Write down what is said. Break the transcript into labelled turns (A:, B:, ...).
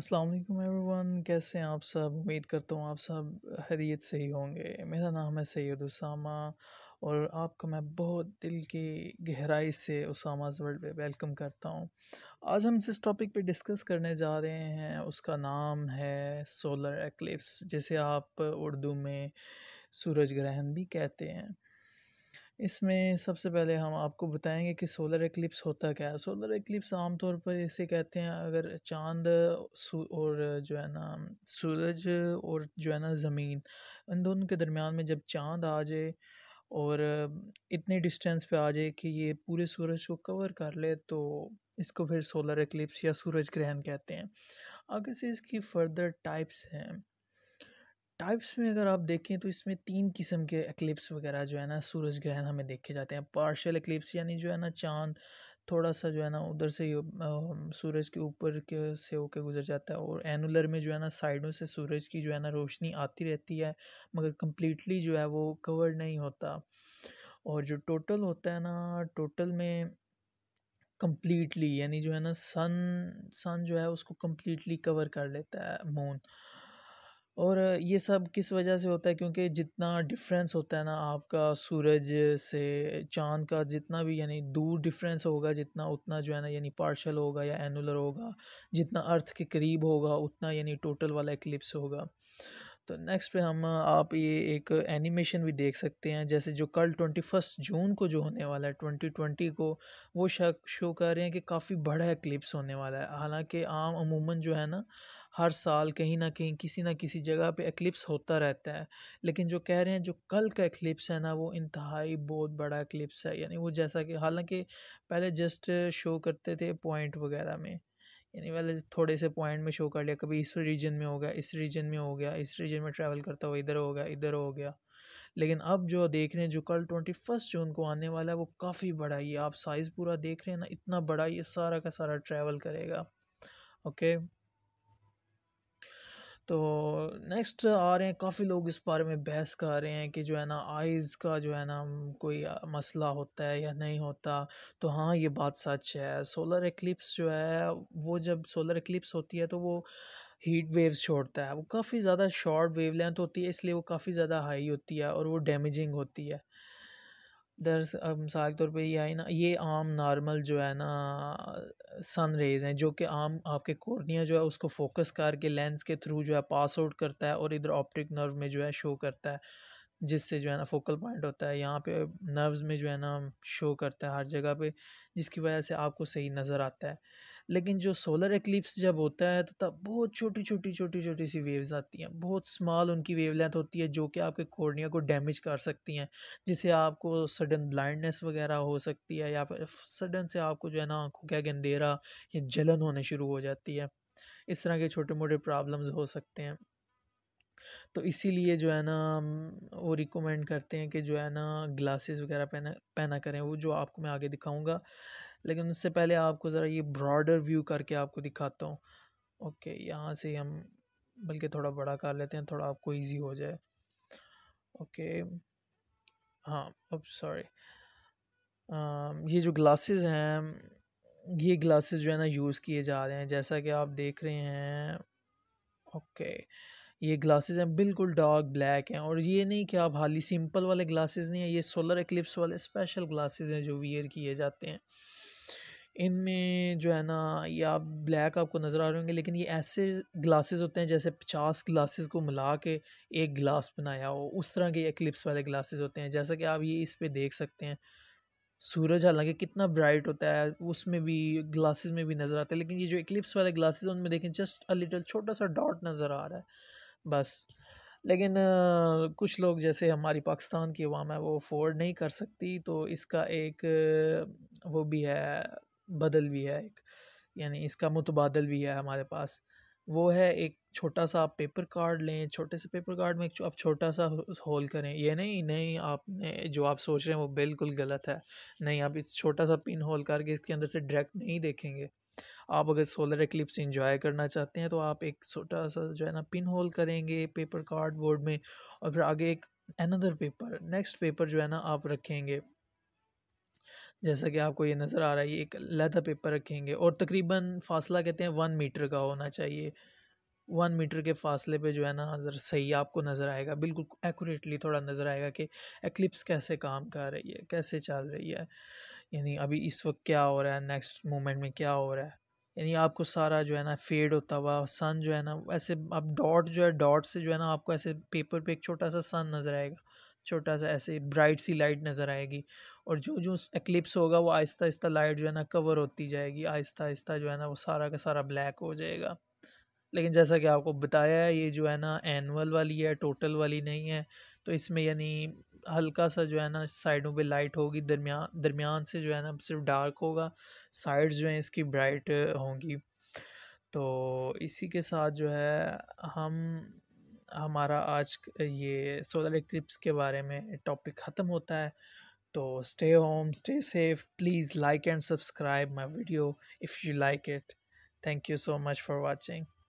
A: अस्सलाम वालेकुम एवरीवन कैसे हैं आप सब उम्मीद करता हूँ आप सब हरीत से ही होंगे मेरा नाम है सैयद उसामा और आपका मैं बहुत दिल की गहराई से उसामाज वर्ल्ड पे वेलकम करता हूँ आज हम जिस टॉपिक पे डिस्कस करने जा रहे हैं उसका नाम है सोलर एक्लिप्स जिसे आप उर्दू में सूरज ग्रहण भी कहते हैं इसमें सबसे पहले हम आपको बताएंगे कि सोलर एक्लिप्स होता क्या है सोलर एक्लिप्स आमतौर पर इसे कहते हैं अगर चांद और जो है ना सूरज और जो है ना ज़मीन इन दोनों के दरमियान में जब चांद आ जाए और इतने डिस्टेंस पे आ जाए कि ये पूरे सूरज को कवर कर ले तो इसको फिर सोलर एक्लिप्स या सूरज ग्रहण कहते हैं आगे से इसकी फर्दर टाइप्स हैं टाइप्स में अगर आप देखें तो इसमें तीन किस्म के एक्लिप्स वगैरह जो है ना सूरज ग्रहण हमें देखे जाते हैं पार्शल एक्लिप्स यानी जो है ना चांद थोड़ा सा जो है ना उधर से ही सूरज के ऊपर के से होके गुजर जाता है और एनुलर में जो है ना साइडों से सूरज की जो है ना रोशनी आती रहती है मगर कम्प्लीटली जो है वो कवर नहीं होता और जो टोटल होता है ना टोटल में कम्प्लीटली यानी जो है ना सन सन जो है उसको कम्प्लीटली कवर कर लेता है मून और ये सब किस वजह से होता है क्योंकि जितना डिफरेंस होता है ना आपका सूरज से चांद का जितना भी यानी दूर डिफरेंस होगा जितना उतना जो है ना यानी पार्शल होगा या एनुलर होगा जितना अर्थ के करीब होगा उतना यानी टोटल वाला एक्लिप्स होगा तो नेक्स्ट पे हम आप ये एक एनिमेशन भी देख सकते हैं जैसे जो कल ट्वेंटी फर्स्ट जून को जो होने वाला है ट्वेंटी ट्वेंटी को वो शक शो कर रहे हैं कि काफ़ी बड़ा एक्लिप्स होने वाला है हालांकि आम अमूमन जो है ना हर साल कहीं ना कहीं किसी ना किसी जगह पे एक्लिप्स होता रहता है लेकिन जो कह रहे हैं जो कल का एक्लिप्स है ना वो इंतहाई बहुत बड़ा एक्लिप्स है यानी वो जैसा कि हालांकि पहले जस्ट शो करते थे पॉइंट वगैरह में यानी पहले थोड़े से पॉइंट में शो कर लिया कभी इस रीजन में हो गया इस रीजन में हो गया इस रीजन में ट्रैवल करता हुआ इधर हो गया इधर हो गया लेकिन अब जो देख रहे हैं जो कल ट्वेंटी फर्स्ट जून को आने वाला है वो काफ़ी बड़ा ही आप साइज़ पूरा देख रहे हैं ना इतना बड़ा ये सारा का सारा ट्रैवल करेगा ओके okay? तो नेक्स्ट आ रहे हैं काफ़ी लोग इस बारे में बहस कर रहे हैं कि जो है ना आइज़ का जो है ना कोई मसला होता है या नहीं होता तो हाँ ये बात सच है सोलर एक्लिप्स जो है वो जब सोलर एक्लिप्स होती है तो वो हीट वेव्स छोड़ता है वो काफ़ी ज़्यादा शॉर्ट वेवलेंथ होती है इसलिए वो काफ़ी ज़्यादा हाई होती है और वो डैमेजिंग होती है दरअसल मिसाल के तौर पर ये आई ना ये आम नॉर्मल जो है ना सन रेज हैं जो कि आम आपके कॉर्निया जो है उसको फोकस करके लेंस के थ्रू जो है पास आउट करता है और इधर ऑप्टिक नर्व में जो है शो करता है जिससे जो है ना फोकल पॉइंट होता है यहाँ पे नर्व्स में जो है ना शो करता है हर जगह पे जिसकी वजह से आपको सही नज़र आता है लेकिन जो सोलर एक्लिप्स जब होता है तो तब बहुत छोटी छोटी छोटी छोटी सी वेव्स आती हैं बहुत स्मॉल उनकी वेव लेंथ होती है जो कि आपके कोर्निया को डैमेज कर सकती हैं जिससे आपको सडन ब्लाइंडनेस वगैरह हो सकती है या फिर सडन से आपको जो है ना आँखों के गंदेरा अंधेरा या जलन होने शुरू हो जाती है इस तरह के छोटे मोटे प्रॉब्लम्स हो सकते हैं तो इसीलिए जो है ना वो रिकमेंड करते हैं कि जो है ना ग्लासेस वगैरह पहना पहना करें वो जो आपको मैं आगे दिखाऊंगा लेकिन उससे पहले आपको ज़रा ये ब्रॉडर व्यू करके आपको दिखाता हूँ ओके यहाँ से हम बल्कि थोड़ा बड़ा कर लेते हैं थोड़ा आपको ईजी हो जाए ओके हाँ अब सॉरी ये जो ग्लासेस हैं ये ग्लासेस जो है ना यूज़ किए जा रहे हैं जैसा कि आप देख रहे हैं ओके ये ग्लासेस हैं बिल्कुल डार्क ब्लैक हैं और ये नहीं कि आप हाली सिंपल वाले ग्लासेस नहीं हैं ये सोलर एक्लिप्स वाले स्पेशल ग्लासेस हैं जो वियर किए जाते हैं इनमें जो है ना ये आप ब्लैक आपको नज़र आ रहे होंगे लेकिन ये ऐसे ग्लासेस होते हैं जैसे पचास ग्लासेस को मिला के एक ग्लास बनाया हो उस तरह के एक्लिप्स वाले ग्लासेस होते हैं जैसा कि आप ये इस पे देख सकते हैं सूरज हालांकि कितना ब्राइट होता है उसमें भी ग्लासेस में भी नज़र आते हैं लेकिन ये जो एक्लिप्स वाले ग्लासेज उनमें देखें जस्ट अ लिटल छोटा सा डॉट नज़र आ रहा है बस लेकिन आ, कुछ लोग जैसे हमारी पाकिस्तान की अवाम है वो अफोर्ड नहीं कर सकती तो इसका एक वो भी है बदल भी है एक यानी इसका मुतबादल भी है हमारे पास वो है एक छोटा सा आप पेपर कार्ड लें छोटे से पेपर कार्ड में आप छोटा सा होल करें ये नहीं नहीं आपने जो आप सोच रहे हैं वो बिल्कुल गलत है नहीं आप इस छोटा सा पिन होल करके इसके अंदर से डायरेक्ट नहीं देखेंगे आप अगर सोलर एक्लिप्स इंजॉय करना चाहते हैं तो आप एक छोटा सा जो है ना पिन होल करेंगे पेपर कार्ड बोर्ड में और फिर आगे एक अनदर पेपर नेक्स्ट पेपर जो है ना आप रखेंगे जैसा कि आपको ये नज़र आ रहा है एक लैदा पेपर रखेंगे और तकरीबन फासला कहते हैं वन मीटर का होना चाहिए वन मीटर के फासले पे जो है ना नज़र सही आपको नज़र आएगा बिल्कुल एक्यूरेटली थोड़ा नज़र आएगा कि एक्लिप्स कैसे काम कर रही है कैसे चल रही है यानी अभी इस वक्त क्या हो रहा है नेक्स्ट मोमेंट में क्या हो रहा है यानी आपको सारा जो है ना फेड होता हुआ सन जो है ना ऐसे आप डॉट जो है डॉट से जो है ना आपको ऐसे पेपर पे एक छोटा सा सन नज़र आएगा छोटा सा ऐसे ब्राइट सी लाइट नज़र आएगी और जो जो एक्लिप्स होगा वो आहिस्ता आहिस्ता लाइट जो है ना कवर होती जाएगी आहिस्ता आहिस्ता जो है ना वो सारा का सारा ब्लैक हो जाएगा लेकिन जैसा कि आपको बताया है ये जो है ना एनअल वाली है टोटल वाली नहीं है तो इसमें यानी हल्का सा जो है ना साइडों पे लाइट होगी दरमिया दरमियान से जो है ना सिर्फ डार्क होगा साइड्स जो हैं इसकी ब्राइट होंगी तो इसी के साथ जो है हम हमारा आज ये सोलर इक्लिप्स के बारे में टॉपिक ख़त्म होता है तो stay home stay safe please like and subscribe my video if you like it thank you so much for watching